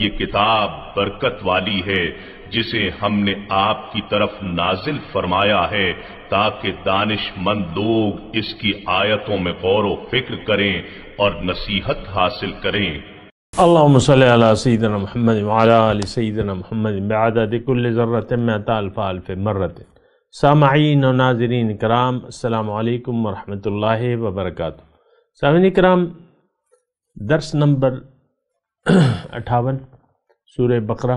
ये किताब बरकत वाली है जिसे हमने आपकी तरफ नाजिल फरमाया है ताकि दानिशमंद लोग इसकी आयतों में गौर व फिक्र करें और नसीहत हासिल करें अल्लाम सैदन महमद सैदन महमद मर्रत सामीन नाजरीन कराम अल्लाम वरहमल वबरक सामिन कराम दर्स नंबर अठावन सूर बकरा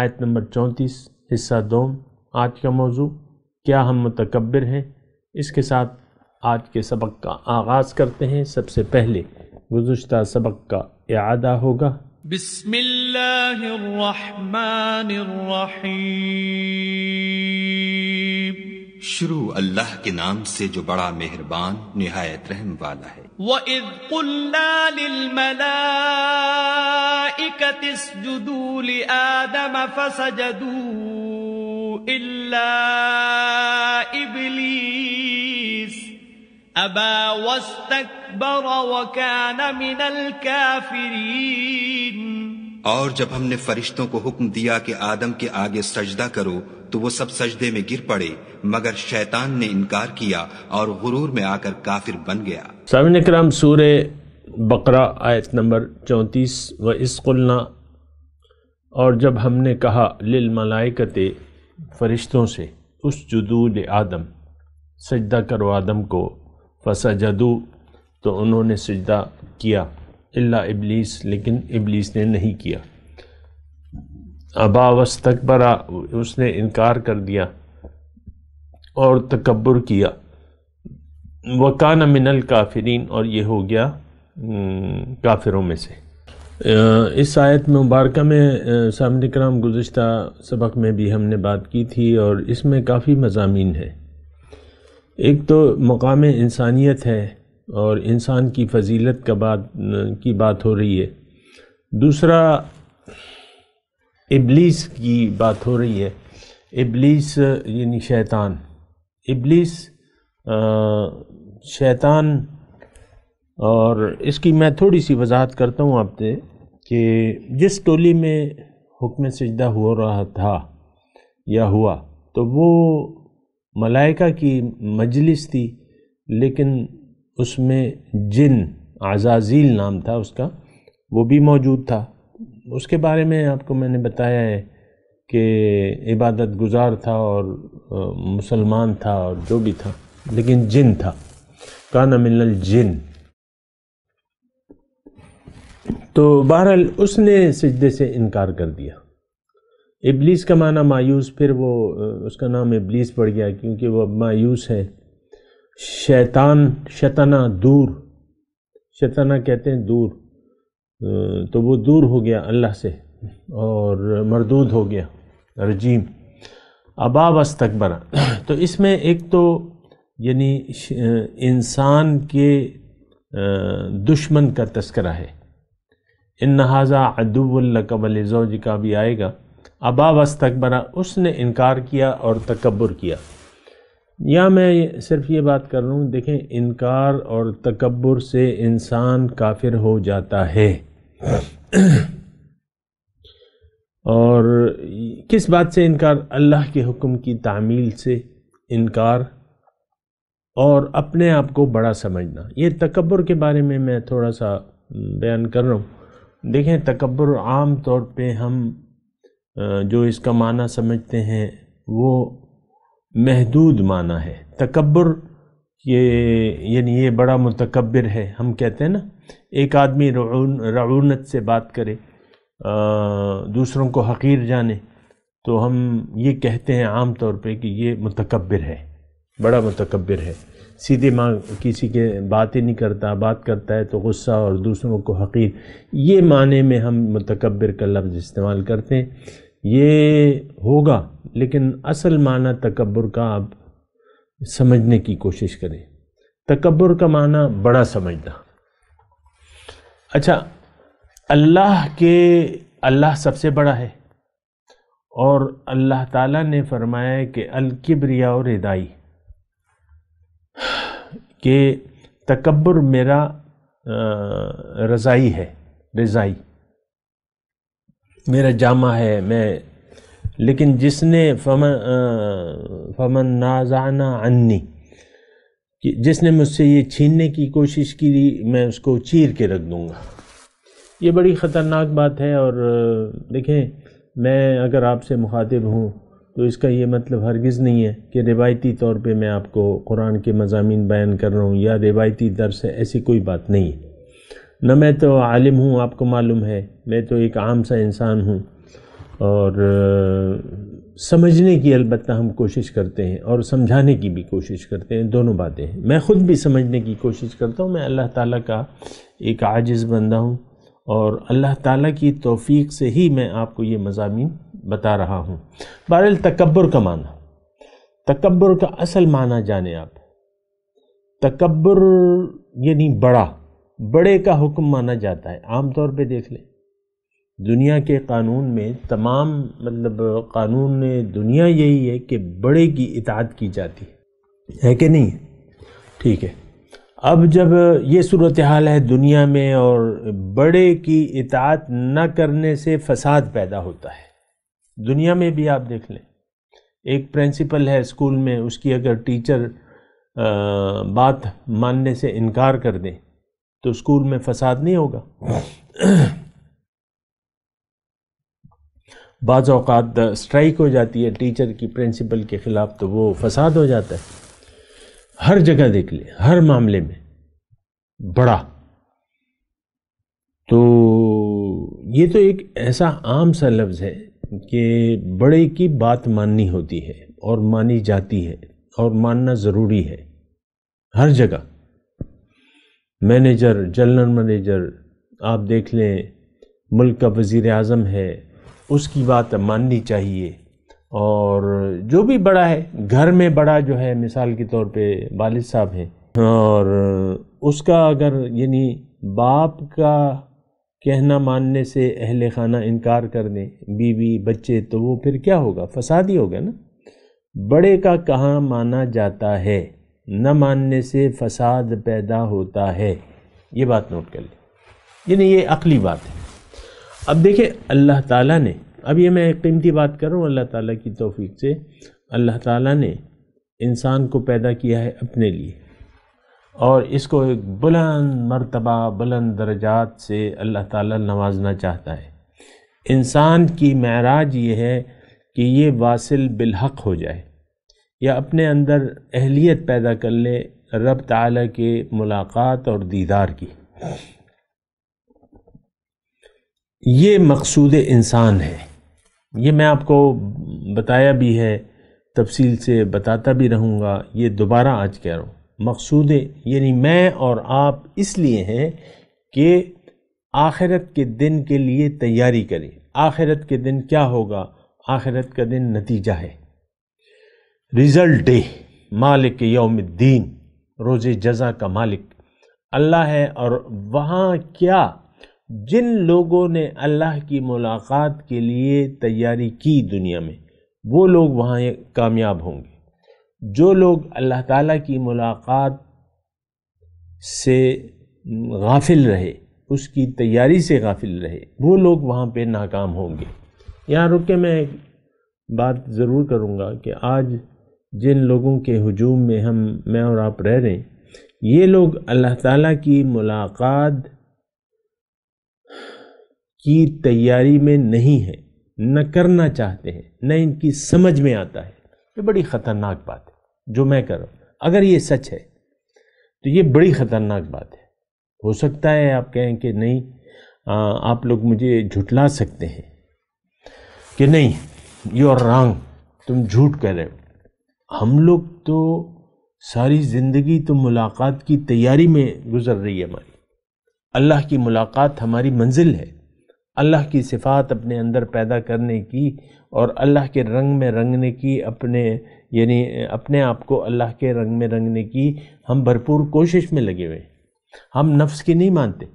आयत नंबर चौंतीस हिस्सा दोम आज का मौजू क्या हम मतकबर हैं इसके साथ आज के सबक का आगाज़ करते हैं सबसे पहले गुज्त सबक का अदा होगा शुरू अल्लाह के नाम से जो बड़ा मेहरबान निहायत रहम वाला है और जब हमने फरिश्तों को हुक्म दिया कि आदम के आगे सजदा करो तो वो सब सजदे में गिर पड़े मगर शैतान ने इनकार किया और गुरूर में आकर काफिर बन गया सामने क्रम सूर्य बकरा आयत नंबर चौंतीस व इसकुलना और जब हमने कहा लिल मलाइकते फरिश्तों से उस जदूल आदम सजदा करो आदम को फसा जदू तो उन्होंने सजदा किया इल्ला इबलीस लेकिन इबलीस ने नहीं किया अबावस तकबरा उसने इनकार कर दिया और तकबर किया वकान मिनल काफरीन और ये हो गया काफिरों में से इस आयत मुबारक में सामने कराम गुज्त सबक में भी हमने बात की थी और इसमें काफ़ी मजामी हैं एक तो मकाम इंसानियत है और इंसान की फजीलत का बात की बात हो रही है दूसरा इबलीस की बात हो रही है इबलीस यानी शैतान इबलीस शैतान और इसकी मैं थोड़ी सी वजाहत करता हूँ आपसे कि जिस टोली में हुक्म सजदा हो रहा था या हुआ तो वो मलाइका की मजलिस थी लेकिन उसमें जिन आजाजील नाम था उसका वो भी मौजूद था उसके बारे में आपको मैंने बताया है कि इबादत गुजार था और मुसलमान था और जो भी था लेकिन जिन था काना मिलल जिन तो बहरहाल उसने सजदे से इनकार कर दिया इब्लीस का माना मायूस फिर वो उसका नाम इब्लीस पड़ गया क्योंकि वो अब मायूस है शैतान शतना दूर शतना कहते हैं दूर तो वो दूर हो गया अल्लाह से और मरदूद हो गया रजीम अबाब बना तो इसमें एक तो यानी इंसान के दुश्मन का तस्करा है इन नहाजा अदुल्लकबलज़ो जी का भी आएगा अबा तकबरा उसने इनकार किया और तकबर किया या मैं सिर्फ ये बात कर रहा हूँ देखें इनकार और तकबर से इंसान काफिर हो जाता है और किस बात से इनकार अल्लाह के हुक्म की तामील से इनकार और अपने आप को बड़ा समझना ये तकबर के बारे में मैं थोड़ा सा बयान कर रहा हूँ देखें तकबर आम तौर पे हम जो इसका माना समझते हैं वो महदूद माना है तकबर ये यानी ये बड़ा मतकबर है हम कहते हैं ना एक आदमी रऊन रऊनत से बात करे दूसरों को हकीर जाने तो हम ये कहते हैं आम तौर पे कि ये मतकबर है बड़ा मतकबर है सीधे माँ किसी के बातें नहीं करता बात करता है तो गुस्सा और दूसरों को हकीर ये माने में हम मतकबर का लफ्ज़ इस्तेमाल करते हैं ये होगा लेकिन असल माना तकबर का आप समझने की कोशिश करें तकबर का माना बड़ा समझना अच्छा अल्लाह के अल्लाह सबसे बड़ा है और अल्लाह ताला ने फरमाया कि अलकिब्रिया और रिदाई कि तकबर मेरा रज़ाई है रज़ाई मेरा जामा है मैं लेकिन जिसने फमन फमन नाजाना अन्नी कि जिसने मुझसे ये छीनने की कोशिश की मैं उसको चीर के रख दूँगा ये बड़ी ख़तरनाक बात है और देखें मैं अगर आपसे मुखातिब हूँ तो इसका ये मतलब हरगिज़ नहीं है कि रिवायती तौर पे मैं आपको कुरान के मजामी बयान कर रहा हूँ या रिवायती दर्स है ऐसी कोई बात नहीं है न मैं तो आलिम हूँ आपको मालूम है मैं तो एक आम सा इंसान हूँ और समझने की अलबत् हम कोशिश करते हैं और समझाने की भी कोशिश करते हैं दोनों बातें हैं मैं ख़ुद भी समझने की कोशिश करता हूँ मैं अल्लाह ताला का एक आजिज़ बंदा हूँ और अल्लाह ताला की तौफीक से ही मैं आपको ये मजामी बता रहा हूँ बहरल तकबर का माना तकबर का असल माना जाने आप तकबर यानी बड़ा बड़े का हुक्म माना जाता है आमतौर पे देख लें दुनिया के कानून में तमाम मतलब कानून दुनिया यही है कि बड़े की इतात की जाती है है कि नहीं ठीक है अब जब ये सूरत हाल है दुनिया में और बड़े की इतात न करने से फसाद पैदा होता है दुनिया में भी आप देख लें एक प्रिंसिपल है स्कूल में उसकी अगर टीचर बात मानने से इनकार कर दे तो स्कूल में फसाद नहीं होगा बाज़ स्ट्राइक हो जाती है टीचर की प्रिंसिपल के ख़िलाफ़ तो वो फसाद हो जाता है हर जगह देख ले हर मामले में बड़ा तो ये तो एक ऐसा आम सा लफ्ज़ है कि बड़े की बात माननी होती है और मानी जाती है और मानना ज़रूरी है हर जगह मैनेजर जनरल मैनेजर आप देख लें मुल्क का वज़ी अजम है उसकी बात माननी चाहिए और जो भी बड़ा है घर में बड़ा जो है मिसाल के तौर पे वालिद साहब हैं और उसका अगर यानी बाप का कहना मानने से अहल खाना इनकार कर दें बीवी बच्चे तो वो फिर क्या होगा फसाद ही होगा ना बड़े का कहाँ माना जाता है न मानने से फसाद पैदा होता है ये बात नोट कर लें यानी ये अकली बात है अब देखिए अल्लाह ताला ने अब ये मैं कीमती बात कर रहा हूँ अल्लाह ताला की तौफीक से अल्लाह ताला ने इंसान को पैदा किया है अपने लिए और इसको एक बुलंद मरतबा बुलंद दर्जात से अल्लाह ताला नवाजना चाहता है इंसान की महराज ये है कि ये वासिल बिलहक हो जाए या अपने अंदर अहलियत पैदा कर ले रब ताला के मुलाकात और दीदार की ये मकसूद इंसान है ये मैं आपको बताया भी है तफसील से बताता भी रहूँगा ये दोबारा आज कह रहा हूँ मकसूद यानी मैं और आप इसलिए हैं कि आखिरत के दिन के लिए तैयारी करें आखिरत के दिन क्या होगा आखिरत का दिन नतीजा है रिज़ल्ट डे मालिक यौमद्दीन रोज़ जज़ा का मालिक अल्लाह है और वहाँ क्या जिन लोगों ने अल्लाह की मुलाकात के लिए तैयारी की दुनिया में वो लोग वहाँ कामयाब होंगे जो लोग अल्लाह ताला की मुलाकात से गाफिल रहे उसकी तैयारी से गाफिल रहे वो लोग वहाँ पे नाकाम होंगे यहाँ रुक के मैं बात ज़रूर करूँगा कि आज जिन लोगों के हजूम में हम मैं और आप रह रहे हैं ये लोग अल्लाह ताला की मुलाकात की तैयारी में नहीं है न करना चाहते हैं न इनकी समझ में आता है ये बड़ी ख़तरनाक बात है जो मैं कर रहा हूँ अगर ये सच है तो ये बड़ी ख़तरनाक बात है हो सकता है आप कहें कि नहीं आ, आप लोग मुझे झुटला सकते हैं कि नहीं यू आर रॉन्ग तुम झूठ कह रहे हो हम लोग तो सारी ज़िंदगी तो मुलाकात की तैयारी में गुजर रही है हमारी अल्लाह की मुलाकात हमारी मंजिल है अल्लाह की सिफात अपने अंदर पैदा करने की और अल्लाह के रंग में रंगने की अपने यानी अपने आप को अल्लाह के रंग में रंगने की हम भरपूर कोशिश में लगे हुए हम नफ्स की नहीं मानते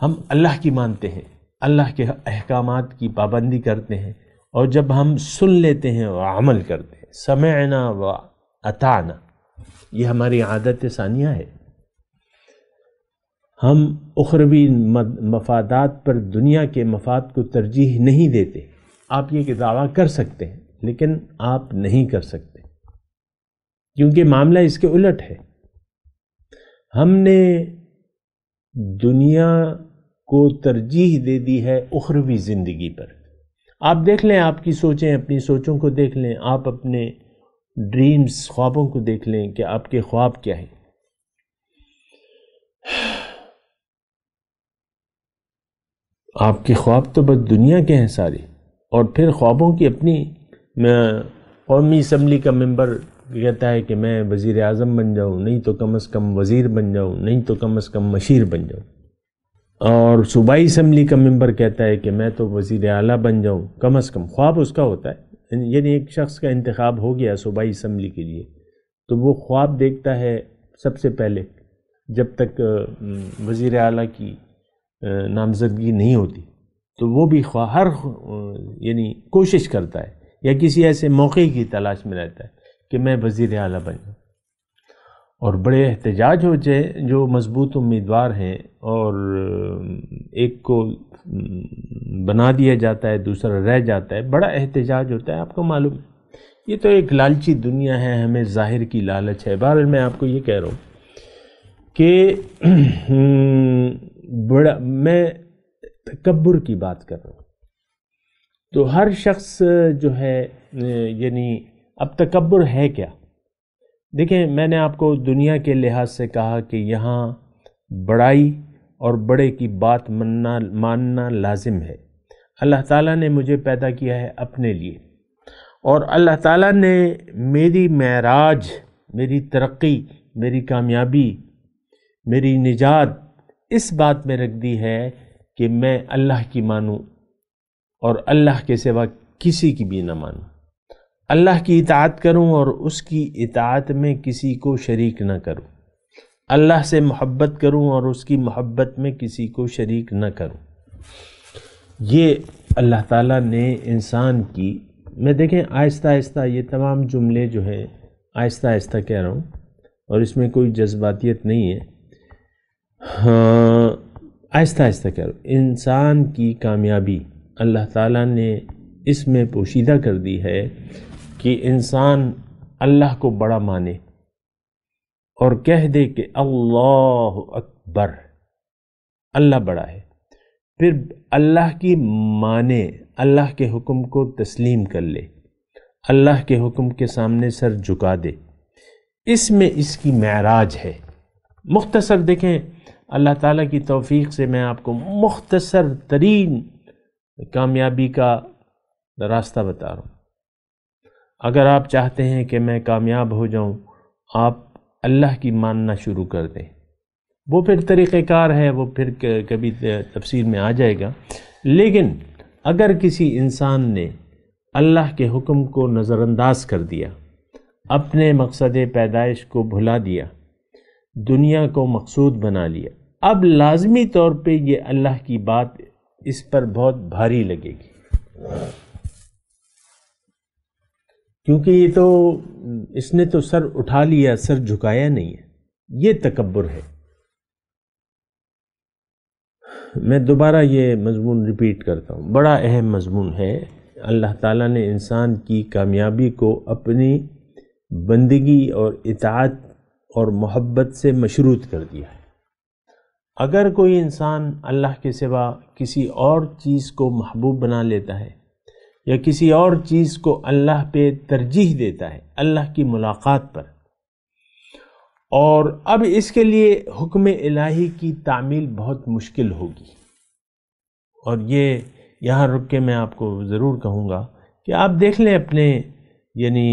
हम अल्लाह की मानते हैं अल्लाह के अहकाम की पाबंदी करते हैं और जब हम सुन लेते हैं और अमल करते हैं समय आना व अताना ये हमारी आदत सानिया है हम उखरवी मफादात पर दुनिया के मफाद को तरजीह नहीं देते आप ये दावा कर सकते हैं लेकिन आप नहीं कर सकते क्योंकि मामला इसके उलट है हमने दुनिया को तरजीह दे दी है उखरवी ज़िंदगी पर आप देख लें आपकी सोचें अपनी सोचों को देख लें आप अपने ड्रीम्स ख्वाबों को देख लें कि आपके ख्वाब क्या हैं आपके ख्वाब तो बस दुनिया के हैं सारे और फिर ख्वाबों की अपनी कौमी इसम्बली का मेंबर कहता है कि मैं वज़ी अजम बन जाऊँ नहीं तो कम अज़ कम वज़ीर बन जाऊँ नहीं तो कम अज़ कम मशीर बन जाऊँ और सूबाई इसम्बली का मेंबर कहता है कि मैं तो वज़ी अली बन जाऊँ कम अज़ कम ख्वाब उसका होता है यानी एक शख्स का इंतखब हो गया सूबाई इसम्बली के लिए तो वो ख्वाब देखता है सबसे पहले जब तक वज़ी अल की नामजदगी नहीं होती तो वो भी हर यानी कोशिश करता है या किसी ऐसे मौके की तलाश में रहता है कि मैं वज़ी अला बन जाऊँ और बड़े एहतजाज हो जाए जो मज़बूत उम्मीदवार हैं और एक को बना दिया जाता है दूसरा रह जाता है बड़ा एहतजाज होता है आपको मालूम है ये तो एक लालची दुनिया है हमें ज़ाहिर की लालच है बहर मैं आपको ये कह रहा हूँ कि बड़ा मैं तकबर की बात कर रहा हूँ तो हर शख्स जो है यानी अब तकबर है क्या देखें मैंने आपको दुनिया के लिहाज से कहा कि यहाँ बड़ाई और बड़े की बात मनना मानना लाजिम है अल्लाह ताला ने मुझे पैदा किया है अपने लिए और अल्लाह ताला ने मेरी महराज मेरी तरक्की मेरी कामयाबी मेरी निजात इस बात में रख दी है कि मैं अल्लाह की मानूँ और अल्लाह के सिवा किसी की भी ना मानूँ अल्लाह की इतात करूँ और उसकी इतात में किसी को शरीक न करूँ अल्लाह से मोहब्बत करूँ और उसकी मोहब्बत में किसी को शरीक न करूँ ये अल्लाह ताला ने इंसान की मैं देखें आहिस्ता आहिस्ता ये तमाम जुमले जो हैं आहिस्ता आहिस्ता कह रहा हूँ और इसमें कोई जज्बातियत नहीं है हाँ आहिस्ता आहिस्ता कह रहा हूँ इंसान की कामयाबी अल्लाह ताला ने इसमें पोशीदा कर दी है कि इंसान अल्लाह को बड़ा माने और कह दे कि अल्लाह अकबर अल्लाह बड़ा है फिर अल्लाह की माने अल्लाह के हुक्म को तस्लीम कर ले अल्लाह के हुक्म के सामने सर झुका दे इसमें इसकी महराज है मुख्तसर देखें अल्लाह ताला की तौफीक से मैं आपको मुख्तसर तरीन कामयाबी का रास्ता बता रहा हूँ अगर आप चाहते हैं कि मैं कामयाब हो जाऊँ आप अल्लाह की मानना शुरू कर दें वो फिर तरीक़ार है वो फिर कभी तफसीर में आ जाएगा लेकिन अगर किसी इंसान ने अल्लाह के हुक्म को नज़रअंदाज कर दिया अपने मकसद पैदाइश को भुला दिया दुनिया को मकसूद बना लिया अब लाजमी तौर पे ये अल्लाह की बात इस पर बहुत भारी लगेगी क्योंकि ये तो इसने तो सर उठा लिया सर झुकाया नहीं है ये तकबर है मैं दोबारा ये मजमून रिपीट करता हूँ बड़ा अहम मजमून है अल्लाह ताला ने इंसान की कामयाबी को अपनी बंदगी और इतात और मोहब्बत से मशरूत कर दिया है अगर कोई इंसान अल्लाह के सिवा किसी और चीज़ को महबूब बना लेता है या किसी और चीज़ को अल्लाह पे तरजीह देता है अल्लाह की मुलाकात पर और अब इसके लिए हुक्म इलाही की तामील बहुत मुश्किल होगी और ये यहाँ रुक के मैं आपको ज़रूर कहूँगा कि आप देख लें अपने यानी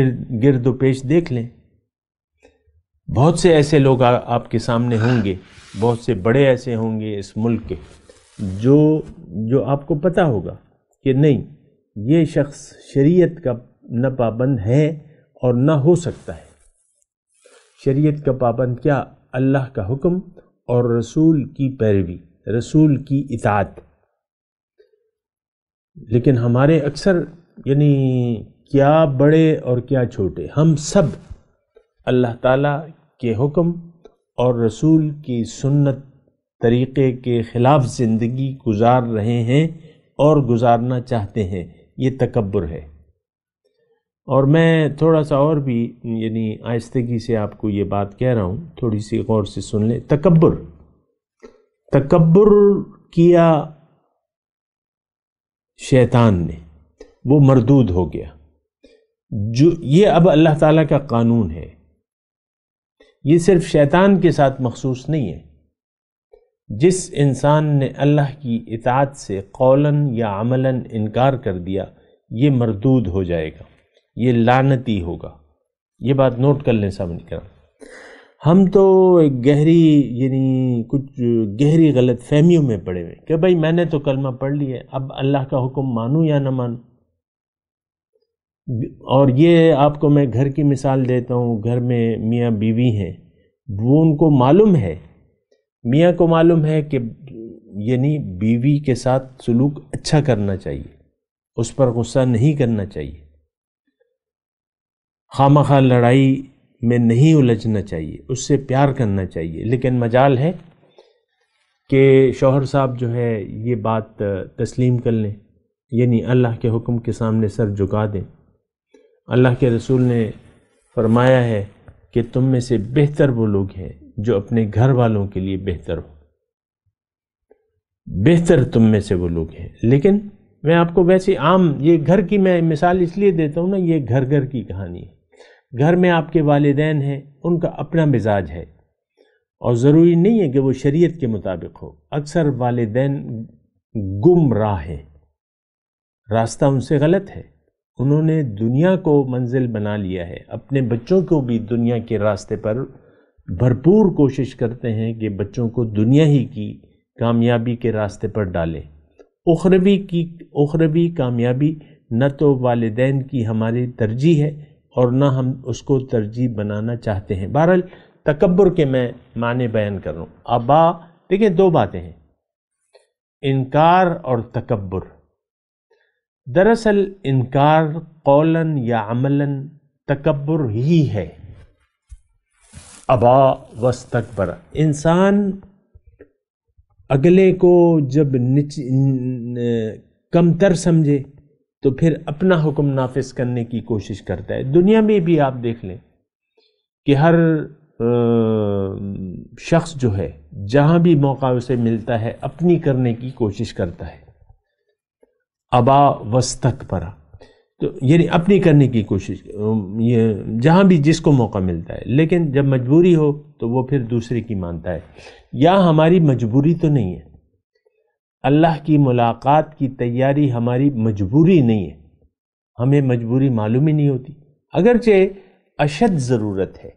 इर्द गिर्द पेश देख लें बहुत से ऐसे लोग आ, आपके सामने होंगे बहुत से बड़े ऐसे होंगे इस मुल्क के जो जो आपको पता होगा कि नहीं ये शख्स शरीयत का न पाबंद है और न हो सकता है शरीयत का पाबंद क्या अल्लाह का हुक्म और रसूल की पैरवी रसूल की इतात लेकिन हमारे अक्सर यानी क्या बड़े और क्या छोटे हम सब अल्लाह ताला के हुक्म और रसूल की सुन्नत तरीक़े के ख़िलाफ़ ज़िंदगी गुजार रहे हैं और गुजारना चाहते हैं ये तकबर है और मैं थोड़ा सा और भी यानी आयस्तगी से आपको ये बात कह रहा हूँ थोड़ी सी गौर से सुन लें तकबर तकबर किया शैतान ने वो मरदूद हो गया जो ये अब अल्लाह ताला का कानून है ये सिर्फ शैतान के साथ मखसूस नहीं है जिस इंसान ने अल्लाह की इतात से कौलन या अमलन इनकार कर दिया ये मरदूद हो जाएगा ये लानती होगा ये बात नोट कर लें सामने कराम हम तो एक गहरी यानी कुछ गहरी गलत फहमियों में पड़े हुए कि भाई मैंने तो कलमा पढ़ लिया अब अल्लाह का हुक्म मानूँ या ना मानूँ और ये आपको मैं घर की मिसाल देता हूँ घर में मियाँ बीवी हैं वो उनको मालूम है मियाँ को मालूम है कि यानी बीवी के साथ सलूक अच्छा करना चाहिए उस पर गुस्सा नहीं करना चाहिए खाम खा लड़ाई में नहीं उलझना चाहिए उससे प्यार करना चाहिए लेकिन मजाल है कि शोहर साहब जो है ये बात तस्लीम कर लें यानी अल्लाह के हुक्म के सामने सर झुका दें अल्लाह के रसूल ने फरमाया है कि तुम में से बेहतर वो लोग हैं जो अपने घर वालों के लिए बेहतर हो बेहतर तुम में से वो लोग हैं लेकिन मैं आपको वैसे आम ये घर की मैं मिसाल इसलिए देता हूँ ना ये घर घर की कहानी है घर में आपके वालदेन हैं उनका अपना मिजाज है और ज़रूरी नहीं है कि वो शरीयत के मुताबिक हो अक्सर वालदेन राह हैं रास्ता उनसे गलत है उन्होंने दुनिया को मंजिल बना लिया है अपने बच्चों को भी दुनिया के रास्ते पर भरपूर कोशिश करते हैं कि बच्चों को दुनिया ही की कामयाबी के रास्ते पर डालें उखरवी की उखरवी कामयाबी न तो वालदेन की हमारी तरजीह है और ना हम उसको तरजीह बनाना चाहते हैं बहरहाल तकबर के मैं माने बयान कर रहा हूँ अबा देखिए दो बातें हैं इनकार और तकबर दरअसल इनकार कौलन या अमलन तकबर ही है अबा वस्तकबर इंसान अगले को जब निच कमतर समझे तो फिर अपना हुक्म नाफिज करने की कोशिश करता है दुनिया में भी आप देख लें कि हर शख्स जो है जहाँ भी मौका उसे मिलता है अपनी करने की कोशिश करता है अबावस्तक पर तो यानी अपनी करने की कोशिश ये जहाँ भी जिसको मौका मिलता है लेकिन जब मजबूरी हो तो वो फिर दूसरे की मानता है या हमारी मजबूरी तो नहीं है अल्लाह की मुलाकात की तैयारी हमारी मजबूरी नहीं है हमें मजबूरी मालूम ही नहीं होती अगरचे अशद ज़रूरत है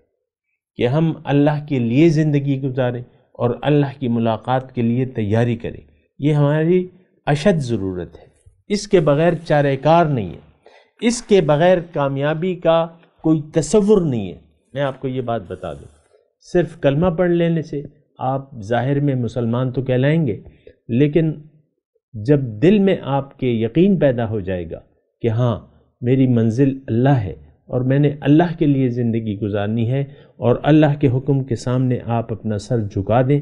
कि हम अल्लाह के लिए ज़िंदगी गुजारें और अल्लाह की मुलाकात के लिए तैयारी करें ये हमारी अशद ज़रूरत है इसके बगैर चारेकार नहीं है इसके बगैर कामयाबी का कोई तस्वुर नहीं है मैं आपको ये बात बता दूँ सिर्फ कलमा पढ़ लेने से आप ज़ाहिर में मुसलमान तो कहलाएंगे लेकिन जब दिल में आपके यकीन पैदा हो जाएगा कि हाँ मेरी मंजिल अल्लाह है और मैंने अल्लाह के लिए ज़िंदगी गुजारनी है और अल्लाह के हुक्म के सामने आप अपना सर झुका दें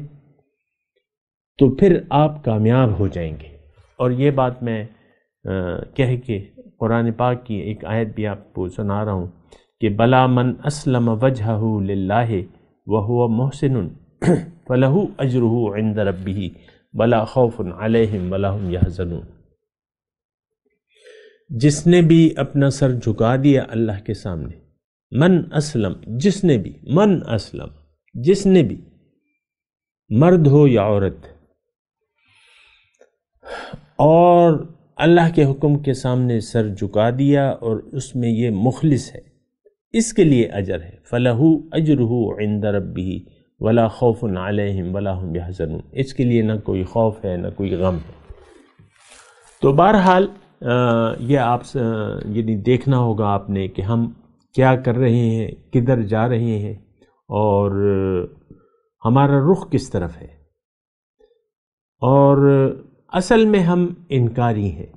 तो फिर आप कामयाब हो जाएंगे और ये बात मैं कह के कुरान पाक की एक आयत भी आपको सुना रहा हूँ कि बला मन असलम वजह लाह वह मोहसिन फ़लहू अजरू इंद रबी बला खौफन अलहम वलाम यहजनू जिसने भी अपना सर झुका दिया अल्लाह के सामने मन असलम जिसने भी मन असलम जिसने भी मर्द हो या औरत और अल्लाह के हुक्म के सामने सर झुका दिया और उसमें ये मुखलिस है इसके लिए अजर है फ़लहू अजरहू इंदर भी वला खौफ आलहम वला इसके लिए ना कोई खौफ है ना कोई गम है तो बहरहाल ये आप यानी देखना होगा आपने कि हम क्या कर रहे हैं किधर जा रहे हैं और हमारा रुख किस तरफ है और असल में हम इनकारी हैं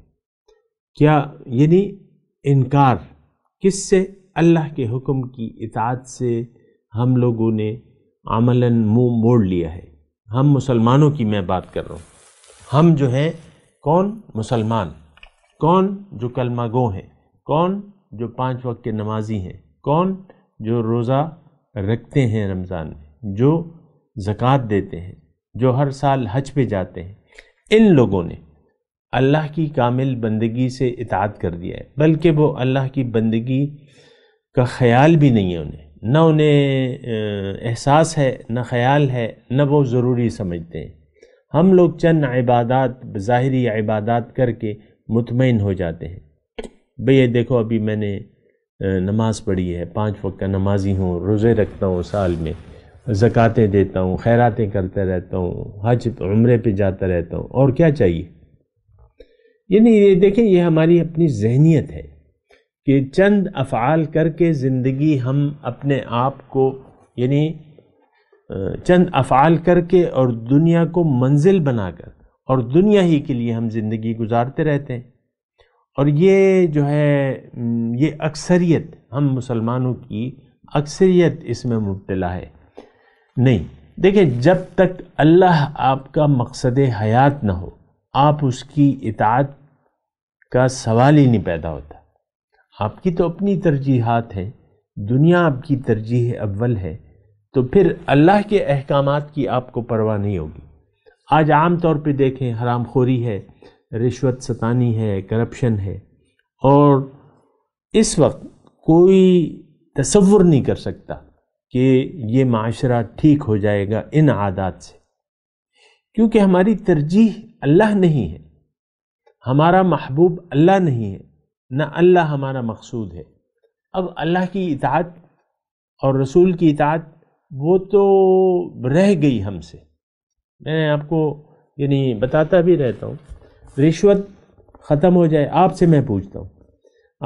क्या यानी इनकार किससे अल्लाह के हुक्म की इतात से हम लोगों ने आमलन मुंह मोड़ लिया है हम मुसलमानों की मैं बात कर रहा हूँ हम जो हैं कौन मुसलमान कौन जो कलमा गो हैं कौन जो पांच वक्त के नमाजी हैं कौन जो रोज़ा रखते हैं रमज़ान में जो ज़क़़त देते हैं जो हर साल हज पे जाते हैं इन लोगों ने अल्लाह की कामिल बंदगी से इतात कर दिया है बल्कि वो अल्लाह की बंदगी का ख्याल भी नहीं है उन्हें न उन्हें एहसास है न ख्याल है न वो ज़रूरी समझते हैं हम लोग चंद इबादत ज़ाहरी इबादत करके मुतमिन हो जाते हैं भैया देखो अभी मैंने नमाज़ पढ़ी है पाँच वक्त का नमाजी हूँ रोज़े रखता हूँ साल में जक़ातें देता हूँ खैरातें करता रहता हूँ हज उम्रे पे जाता रहता हूँ और क्या चाहिए यानी ये देखें ये हमारी अपनी जहनीत है कि चंद अफ़ाल करके ज़िंदगी हम अपने आप को यानी चंद अफ़ाल करके और दुनिया को मंजिल बनाकर और दुनिया ही के लिए हम ज़िंदगी गुजारते रहते हैं और ये जो है ये अक्सरियत हम मुसलमानों की अक्सरियत इसमें मुबतला है नहीं देखिए जब तक अल्लाह आपका मकसद हयात ना हो आप उसकी इतात का सवाल ही नहीं पैदा होता आपकी तो अपनी तरजीहत हैं दुनिया आपकी तरजीह अव्वल है तो फिर अल्लाह के अहकाम की आपको परवाह नहीं होगी आज आम तौर पे देखें हराम खोरी है रिश्वत सतानी है करप्शन है और इस वक्त कोई तस्वुर नहीं कर सकता कि ये माशरा ठीक हो जाएगा इन आदात से क्योंकि हमारी तरजीह अल्लाह नहीं है हमारा महबूब अल्लाह नहीं है ना अल्लाह हमारा मकसूद है अब अल्लाह की इतात और रसूल की इतात वो तो रह गई हमसे मैं आपको यानी बताता भी रहता हूँ रिश्वत ख़त्म हो जाए आपसे मैं पूछता हूँ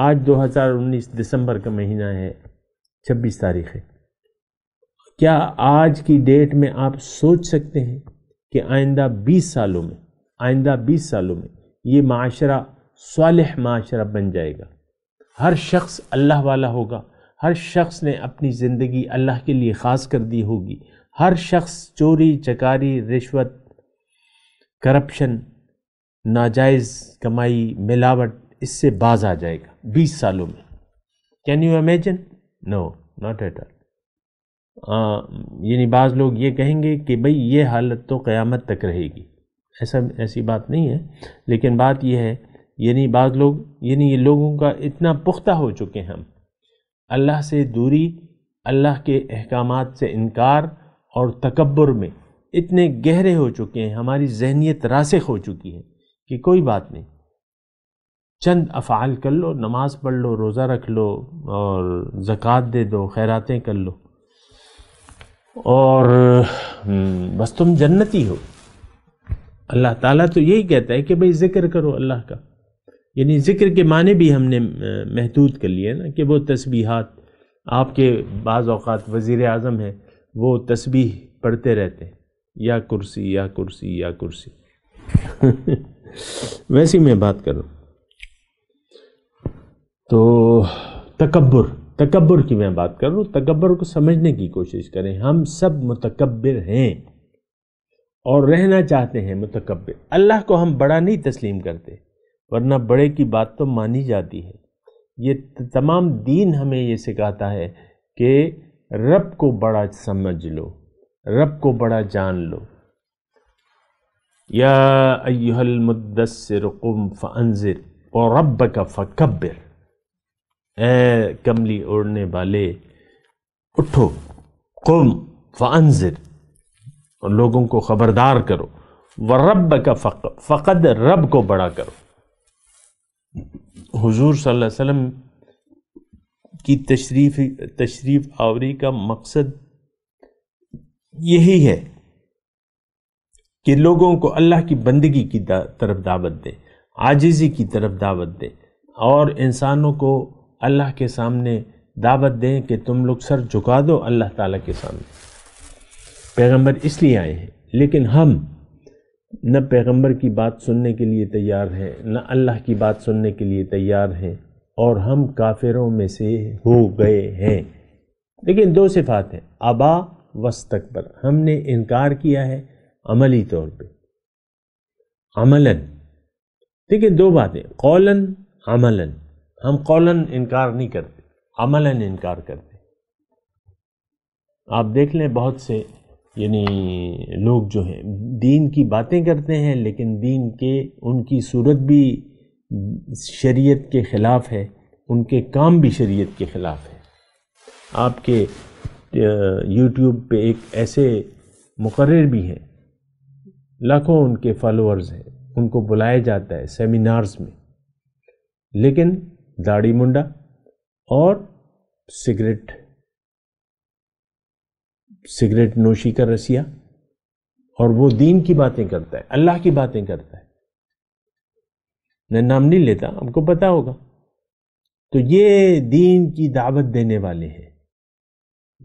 आज 2019 दिसंबर का महीना है 26 तारीख है क्या आज की डेट में आप सोच सकते हैं कि आइंदा 20 सालों में आइंदा 20 सालों में ये माशरा सालह माशरा बन जाएगा हर शख्स अल्लाह वाला होगा हर शख्स ने अपनी ज़िंदगी अल्लाह के लिए ख़ास कर दी होगी हर शख्स चोरी चकारी रिश्वत करप्शन नाजायज़ कमाई मिलावट इससे बाज आ जाएगा बीस सालों में can you imagine no not at all यानी बाज़ लोग ये कहेंगे कि भाई ये हालत तो क़यामत तक रहेगी ऐसा ऐसी बात नहीं है लेकिन बात यह है यानी बाज़ लोग यानी ये लोगों का इतना पुख्ता हो चुके हैं हम अल्लाह से दूरी अल्लाह के अहकाम से इनकार और तकबर में इतने गहरे हो चुके हैं हमारी जहनीत रासिक हो चुकी है कि कोई बात नहीं चंद अफ़ाल कर लो नमाज़ पढ़ लो रोज़ा रख लो और ज़क़़त दे दो खैरातें कर लो और हम्म, बस तुम जन्नती हो अल्लाह ताला तो यही कहता है कि भाई जिक्र करो अल्लाह का यानी जिक्र के माने भी हमने महदूद कर लिए ना कि वो तस्बीहात आपके बाज़ अवत वज़ी अजम हैं वो तस्बीह पढ़ते रहते हैं या कुर्सी या कुर्सी या कुर्सी वैसी मैं बात करूँ तो तकबर तकबर की मैं बात कर रहा हूँ तकबर को समझने की कोशिश करें हम सब मतकबर हैं और रहना चाहते हैं मतकबर अल्लाह को हम बड़ा नहीं तस्लीम करते वरना बड़े की बात तो मानी जाती है ये तमाम दीन हमें ये सिखाता है कि रब को बड़ा समझ लो रब को बड़ा जान लो या अयुहल मुद्दसर कुम फ़नज़िर और रब का फ़कबर ए कमली ओढ़ने वाले उठो कुम फ़ानजिर और लोगों को ख़बरदार करो व रब का फ़क फ़कद रब को बड़ा करो हुजूर सल्लल्लाहु अलैहि वसल्लम की तशरीफ तशरीफ आवरी का मकसद यही है कि लोगों को अल्लाह की बंदगी की तरफ दावत दें आजिज़ी की तरफ दावत दें और इंसानों को अल्लाह के सामने दावत दें कि तुम लोग सर झुका दो अल्लाह ताला के सामने पैगंबर इसलिए आए हैं लेकिन हम न पैगंबर की बात सुनने के लिए तैयार हैं न अल्लाह की बात सुनने के लिए तैयार हैं और हम काफिरों में से हो गए हैं लेकिन दो सिफात हैं आबा पर हमने इनकार किया है अमली तौर पे अमलन है दो बातें कौलन अमलन हम कौलन इनकार नहीं करते अमलन इनकार करते आप देख लें बहुत से यानी लोग जो हैं दीन की बातें करते हैं लेकिन दीन के उनकी सूरत भी शरीयत के ख़िलाफ़ है उनके काम भी शरीयत के ख़िलाफ़ है आपके यूट्यूब पे एक ऐसे मुकर भी हैं लाखों उनके फॉलोअर्स हैं उनको बुलाया जाता है सेमिनार्स में लेकिन दाढ़ी मुंडा और सिगरेट सिगरेट नोशी का रसिया और वो दीन की बातें करता है अल्लाह की बातें करता है मैं नाम नहीं लेता आपको पता होगा तो ये दीन की दावत देने वाले हैं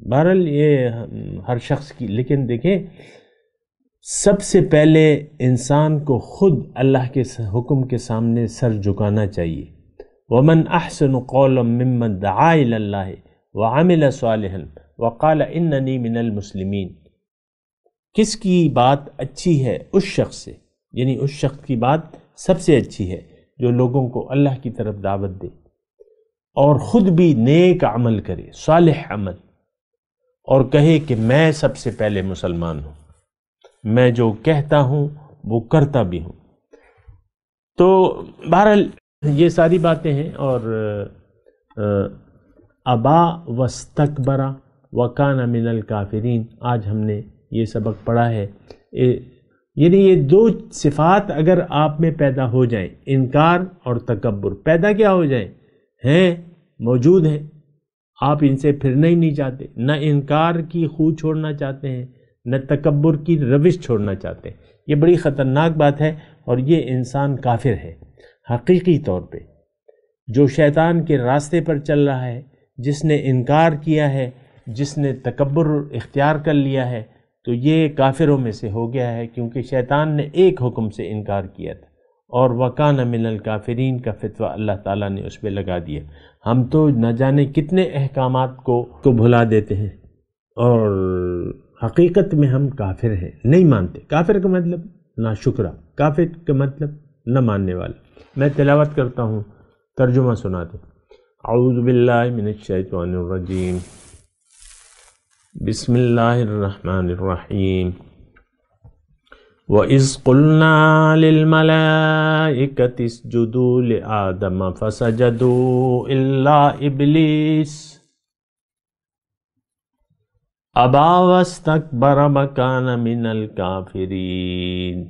बहरल ये हर शख्स की लेकिन देखें सबसे पहले इंसान को खुद अल्लाह के हुक्म के सामने सर झुकाना चाहिए वमन अहसन कौलम ममन दआ व आमिल सालहन वक़ाल इन्नी मिनल मुसलमिन किसकी बात अच्छी है उस शख्स से यानी उस शख्स की बात सबसे अच्छी है जो लोगों को अल्लाह की तरफ दावत दे और ख़ुद भी नेक अमल करे सालह अमल और कहे कि मैं सबसे पहले मुसलमान हूँ मैं जो कहता हूँ वो करता भी हूँ तो बहरहाल ये सारी बातें हैं और अबा वस्तकबरा वक़ान मिनल काफरीन आज हमने ये सबक पढ़ा है यानी ये दो सिफात अगर आप में पैदा हो जाए इनकार और तकबर पैदा क्या हो जाए हैं मौजूद हैं आप इनसे फिरना ही नहीं चाहते न इनकार की खू छोड़ना चाहते हैं न तकबर की रविश छोड़ना चाहते हैं ये बड़ी ख़तरनाक बात है और ये इंसान काफिर है हकीकी तौर पे जो शैतान के रास्ते पर चल रहा है जिसने इनकार किया है जिसने तकबर इख्तियार कर लिया है तो ये काफिरों में से हो गया है क्योंकि शैतान ने एक हुक्म से इनकार किया था और वकान मिनल काफरीन का फतवा अल्लाह ताला ने उस पर लगा दिया हम तो न जाने कितने अहकाम को को भुला देते हैं और हकीकत में हम काफिर हैं नहीं मानते काफिर का मतलब ना शुक्रा काफिर का मतलब न मानने वाला मैं तिलावत करता हूँ तर्जुमा सुना दें आउज़बिल्लिनशैतरजीम बसमीम व इसकुल्नामलाकतुदूल आदम फसजदू इल्ला इबलीस अबावस्तक बरमकान मिनल काफरीन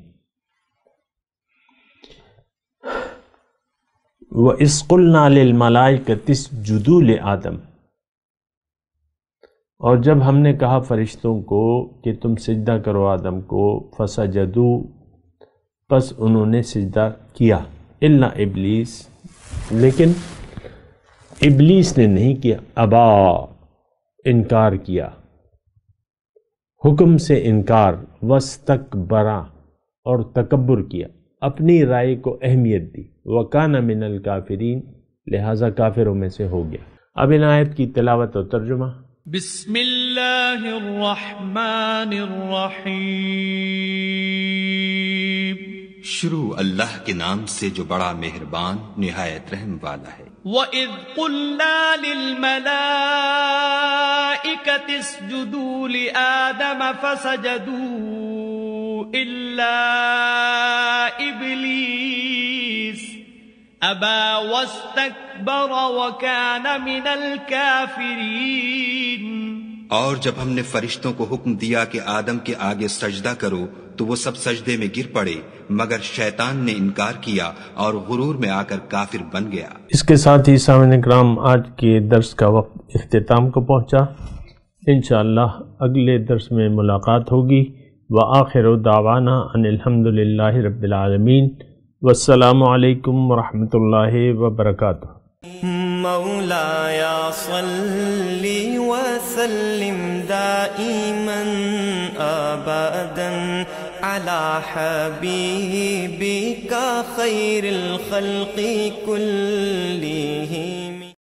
व तिस जुदूल आदम और जब हमने कहा फ़रिश्तों को कि तुम सजदा करो आदम को फसा जदू बस उन्होंने सजदा किया इल्ला इबलीस लेकिन इबलीस ने नहीं किया अबा इनकार किया हुक्म से इनकार वस तक बरा और तकबर किया अपनी राय को अहमियत दी वकाना मिनल काफरीन लिहाजा काफिरों में से हो गया अब इन आयत की तलावत और तर्जुमा बिस्मिल्लाहिर्रहमानिर्रहीम शुरू अल्लाह के नाम से जो बड़ा मेहरबान निहायत रहम वाला है وَإِذْ قُلْنَا لِلْمَلَائِكَةِ اسْجُدُوا لِآدَمَ فَسَجَدُوا إلا और जब हमने फरिश्तों को हुक्म दिया कि आदम के आगे सजदा करो तो वो सब सजदे में गिर पड़े मगर शैतान ने इनकार किया और गुरूर में आकर काफिर बन गया इसके साथ ही सामने ग्राम आज के दर्श का वक्त अख्ताम को पहुंचा इन अगले दर्श में मुलाकात होगी وآخر دعوانا ان الحمد لله رب العالمين والسلام عليكم ورحمة الله وبركاته مولاي صل وسلم دائما ابدا على حبيبك خير الخلق كلهم